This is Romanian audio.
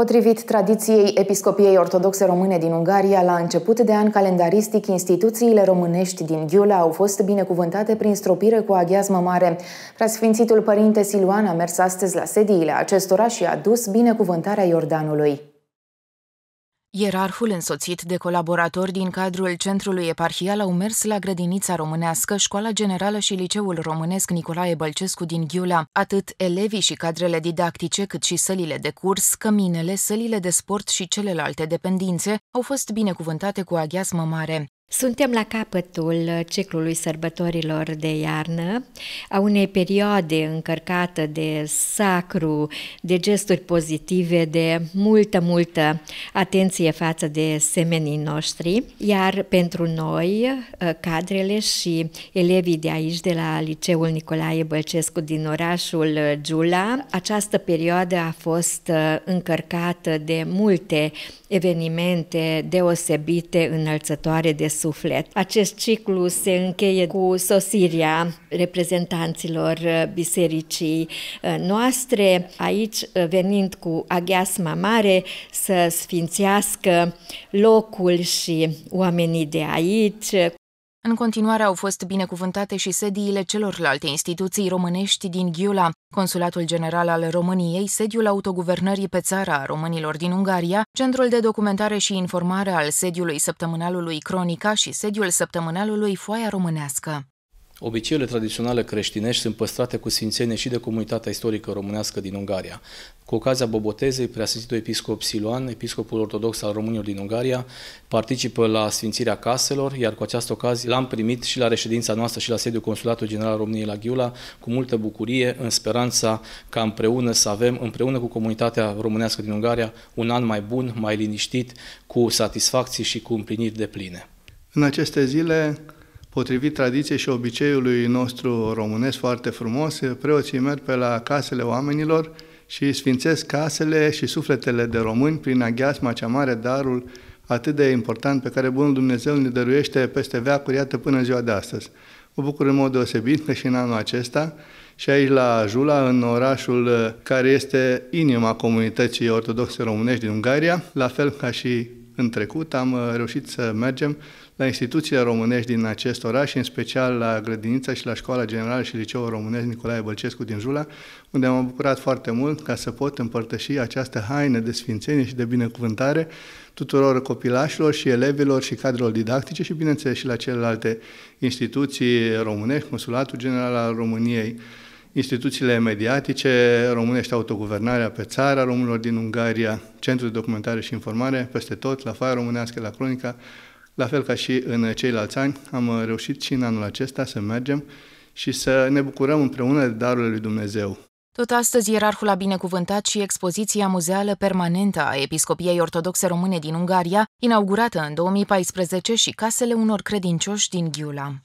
Potrivit tradiției Episcopiei Ortodoxe Române din Ungaria, la început de an calendaristic, instituțiile românești din Ghiula au fost binecuvântate prin stropire cu aghiazmă mare. Preasfințitul Părinte Siluan a mers astăzi la sediile acestora și a dus binecuvântarea Iordanului. Ierarhul însoțit de colaboratori din cadrul Centrului Eparhial au mers la grădinița românească, școala generală și liceul românesc Nicolae Bălcescu din Ghiula. Atât elevii și cadrele didactice, cât și sălile de curs, căminele, sălile de sport și celelalte dependințe au fost binecuvântate cu aghiasmă mare. Suntem la capătul ciclului sărbătorilor de iarnă, a unei perioade încărcată de sacru, de gesturi pozitive, de multă, multă atenție față de semenii noștri, iar pentru noi, ă, cadrele și elevii de aici, de la Liceul Nicolae Bălcescu din orașul Giula, această perioadă a fost ă, încărcată de multe evenimente deosebite, înălțătoare de suflet. Acest ciclu se încheie cu sosirea reprezentanților uh, bisericii uh, noastre, aici uh, venind cu aghiasma mare să sfințească locul și oamenii de aici, în continuare au fost binecuvântate și sediile celorlalte instituții românești din Ghiula, Consulatul General al României, sediul autoguvernării pe țara a românilor din Ungaria, Centrul de Documentare și Informare al sediului săptămânalului Cronica și sediul săptămânalului Foaia Românească. Obiceiurile tradiționale creștinești sunt păstrate cu sfințenie și de comunitatea istorică românească din Ungaria. Cu ocazia bobotezei, preasfințitul episcop Siluan, episcopul ortodox al românilor din Ungaria, participă la sfințirea caselor, iar cu această ocazie l-am primit și la reședința noastră și la sediul Consulatul General României la Ghiula cu multă bucurie, în speranța ca împreună să avem, împreună cu comunitatea românească din Ungaria, un an mai bun, mai liniștit, cu satisfacții și cu împliniri de pline. În aceste zile, Potrivit tradiției și obiceiului nostru românesc foarte frumos, preoții merg pe la casele oamenilor și sfințesc casele și sufletele de români prin aghiasma cea mare, darul atât de important pe care Bunul Dumnezeu ne dăruiește peste veacuri, iată, până în ziua de astăzi. Mă bucur în mod deosebit că și în anul acesta și aici la Jula, în orașul care este inima comunității ortodoxe românești din Ungaria, la fel ca și în trecut am uh, reușit să mergem la instituțiile românești din acest oraș, în special la grădinița și la școala generală și liceul românesc Nicolae Bălcescu din Jula, unde am bucurat foarte mult ca să pot împărtăși această haină de sfințenie și de binecuvântare tuturor copilașilor și elevilor și cadrelor didactice și, bineînțeles, și la celelalte instituții românești, Consulatul General al României, instituțiile mediatice românești autoguvernarea pe țara românilor din Ungaria, Centrul de Documentare și Informare, peste tot, la Faia Românească, la Cronica, la fel ca și în ceilalți ani, am reușit și în anul acesta să mergem și să ne bucurăm împreună de darurile lui Dumnezeu. Tot astăzi, ierarhul a binecuvântat și expoziția muzeală permanentă a Episcopiei Ortodoxe Române din Ungaria, inaugurată în 2014 și casele unor credincioși din Ghiula.